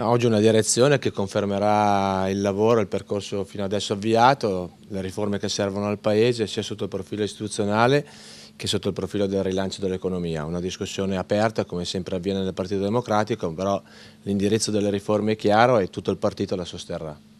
No, oggi una direzione che confermerà il lavoro, il percorso fino adesso avviato, le riforme che servono al Paese sia sotto il profilo istituzionale che sotto il profilo del rilancio dell'economia. Una discussione aperta come sempre avviene nel Partito Democratico, però l'indirizzo delle riforme è chiaro e tutto il partito la sosterrà.